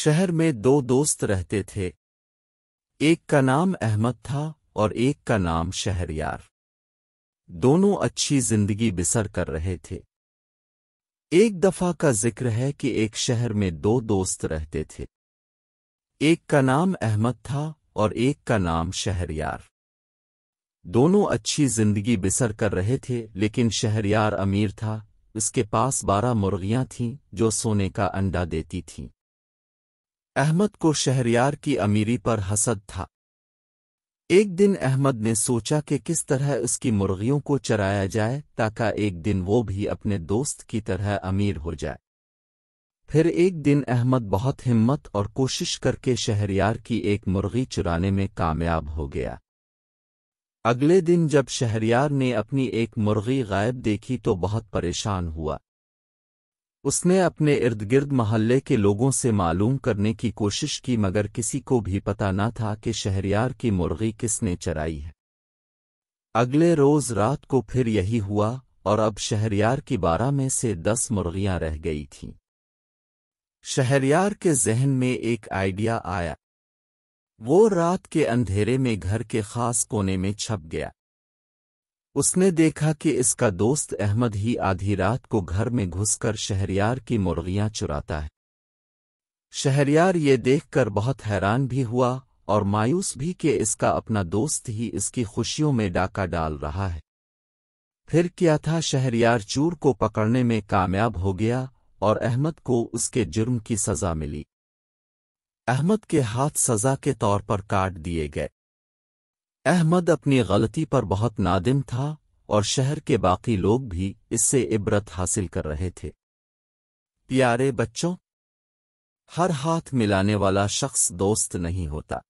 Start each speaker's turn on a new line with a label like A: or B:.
A: शहर में दो दोस्त रहते थे एक का नाम अहमद था और एक का नाम शहरयार दोनों अच्छी जिंदगी बिसर कर रहे थे एक दफा का जिक्र है कि एक शहर में दो दोस्त रहते थे एक का नाम अहमद था और एक का नाम शहरयार दोनों अच्छी जिंदगी बिसर कर रहे थे लेकिन शहरयार अमीर था उसके पास बारह मुर्गियां थीं जो सोने का अंडा देती थीं अहमद को शहरियार की अमीरी पर हसद था एक दिन अहमद ने सोचा कि किस तरह उसकी मुर्गियों को चराया जाए ताकि एक दिन वो भी अपने दोस्त की तरह अमीर हो जाए फिर एक दिन अहमद बहुत हिम्मत और कोशिश करके शहरियार की एक मुर्गी चुराने में कामयाब हो गया अगले दिन जब शहरियार ने अपनी एक मुर्गी गायब देखी तो बहुत परेशान हुआ उसने अपने इर्द गिर्द मोहल्ले के लोगों से मालूम करने की कोशिश की मगर किसी को भी पता न था कि शहरियार की मुर्गी किसने चराई है अगले रोज रात को फिर यही हुआ और अब शहरियार की बारह में से दस मुर्गियां रह गई थीं शहरियार के जहन में एक आइडिया आया वो रात के अंधेरे में घर के खास कोने में छप गया उसने देखा कि इसका दोस्त अहमद ही आधी रात को घर में घुसकर शहरियार की मुर्गियां चुराता है शहरियार ये देखकर बहुत हैरान भी हुआ और मायूस भी कि इसका अपना दोस्त ही इसकी खुशियों में डाका डाल रहा है फिर क्या था शहरियार चूर को पकड़ने में कामयाब हो गया और अहमद को उसके जुर्म की सज़ा मिली अहमद के हाथ सज़ा के तौर पर काट दिए गए अहमद अपनी गलती पर बहुत नादिम था और शहर के बाकी लोग भी इससे इबरत हासिल कर रहे थे प्यारे बच्चों हर हाथ मिलाने वाला शख्स दोस्त नहीं होता